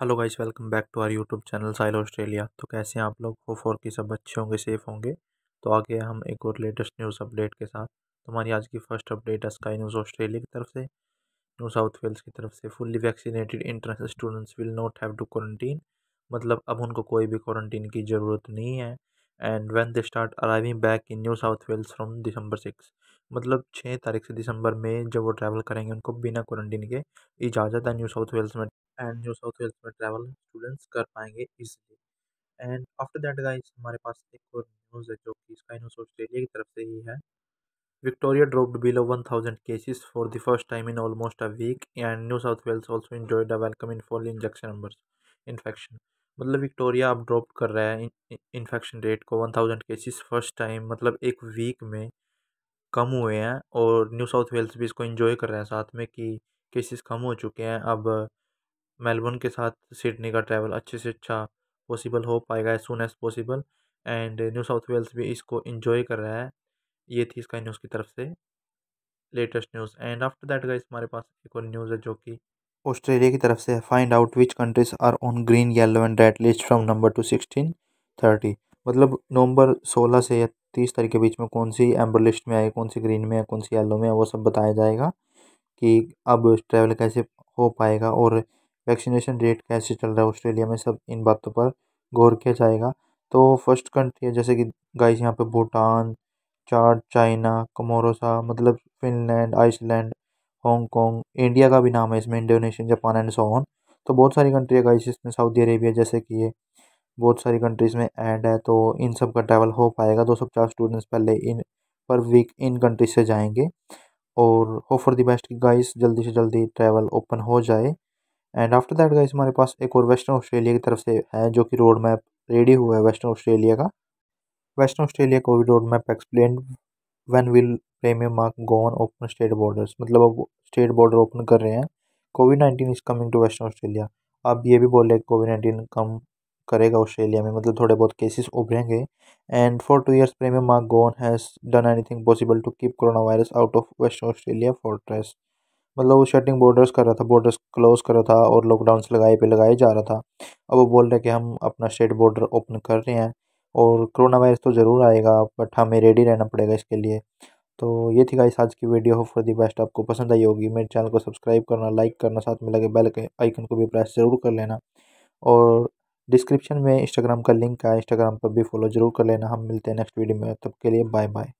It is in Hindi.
hello guys welcome back to our YouTube channel साइल ऑस्ट्रेलिया तो कैसे हैं आप लोग हो फोर कि सब अच्छे होंगे सेफ होंगे तो आगे हम एक और लेटेस्ट न्यूज़ अपडेट के साथ तो हमारी आज की फर्स्ट अपडेट है स्काई न्यूज़ ऑस्ट्रेलिया की तरफ से न्यू साउथ वेल्स की तरफ से fully vaccinated international students will not have to quarantine मतलब अब उनको कोई भी क्वारंटीन की ज़रूरत नहीं है and when they start arriving back in New South Wales from December six मतलब छः तारीख से दिसंबर में जब वो ट्रैवल करेंगे उनको बिना क्वारंटीन के इजाज़त है न्यू साउथ वेल्स में एंड जो साउथ वेल्स में ट्रैवल स्टूडेंट्स कर पाएंगे easily and after that guys हमारे पास एक और न्यूज़ है जो कि स्काई न्यूज़ ऑस्ट्रेलिया की तरफ से ही है Victoria dropped below one thousand cases for the first time in almost a week and New South Wales also enjoyed a welcome in fall injection number infection मतलब विक्टोरिया अब ड्रॉप कर रहा है इन्फेक्शन रेट को one thousand cases first time मतलब एक वीक में कम हुए हैं और न्यू साउथ वेल्स भी इसको इन्जॉय कर रहे हैं साथ में कि केसेस कम हो चुके हैं अब मेलबर्न के साथ सिडनी का ट्रैवल अच्छे से अच्छा पॉसिबल हो पाएगा as soon as possible and New South Wales भी इसको इन्जॉय कर रहा है ये थी इसका न्यूज़ की तरफ से latest news and after that guys हमारे पास एक और न्यूज़ है जो कि ऑस्ट्रेलिया की तरफ से find out which countries are on green yellow and red list from number to sixteen thirty मतलब नवंबर सोलह से या तीस तारीख के बीच में कौन सी एम्बर लिस्ट में आएगी कौन सी ग्रीन में है कौन सी येलो में है वो सब बताया जाएगा कि अब ट्रैवल कैसे हो पाएगा और वैक्सीनेशन रेट कैसे चल रहा है ऑस्ट्रेलिया में सब इन बातों पर गौर किया जाएगा तो फर्स्ट कंट्री है जैसे कि गाइस यहाँ पे भूटान चार्ट चाइना कमोरोसा मतलब फिनलैंड आइसलैंड हांगकॉन्ग इंडिया का भी नाम है इसमें इंडोनेशिया जापान एंड सोन तो बहुत सारी कंट्री है गाइस इसमें सऊदी अरेबिया जैसे कि ये बहुत सारी कंट्रीज़ में ऐड है तो इन सब का ट्रैवल हो पाएगा दो सौ पचास स्टूडेंट्स पहले इन पर वीक इन कंट्रीज से जाएंगे और होप फॉर द बेस्ट कि गाइस जल्दी से जल्दी ट्रैवल ओपन हो जाए एंड आफ्टर दैट गाइस हमारे पास एक और वेस्टर्न ऑस्ट्रेलिया की तरफ से है जो कि रोड मैप रेडी हुआ है वेस्टर्न ऑस्ट्रेलिया का वेस्टर्न ऑस्ट्रेलिया को road map explain when will a Mark McGowan open state borders मतलब अब स्टेट बॉर्डर ओपन कर रहे हैं COVID nineteen is coming to Western Australia अब ये भी बोल रहे हैं कोविड नाइन्टीन कम करेगा ऑस्ट्रेलिया में मतलब थोड़े बहुत केसेस उभरेंगे and for two years premier Mark McGowan has done anything possible to keep corona virus out of Western Australia for ट्रेस्ट मतलब वो शटिंग बॉर्डर्स कर रहा था बॉर्डर्स क्लोज कर रहा था और से लगाए पे लगाए जा रहा था अब वो बोल रहे कि हम अपना स्टेट बॉर्डर ओपन कर रहे हैं और कोरोना वायरस तो ज़रूर आएगा बट हाँ, हमें रेडी रहना पड़ेगा इसके लिए तो ये थी गाइस आज की video hope for the best आपको पसंद आई होगी मेरे चैनल को सब्सक्राइब करना लाइक करना साथ में लगे बेल के आइकन को भी प्रेस ज़रूर कर लेना और डिस्क्रिप्शन में इंस्टाग्राम का लिंक है इंस्टाग्राम पर भी फॉलो ज़रूर कर लेना हम मिलते हैं नेक्स्ट वीडियो में तब के लिए बाय बाय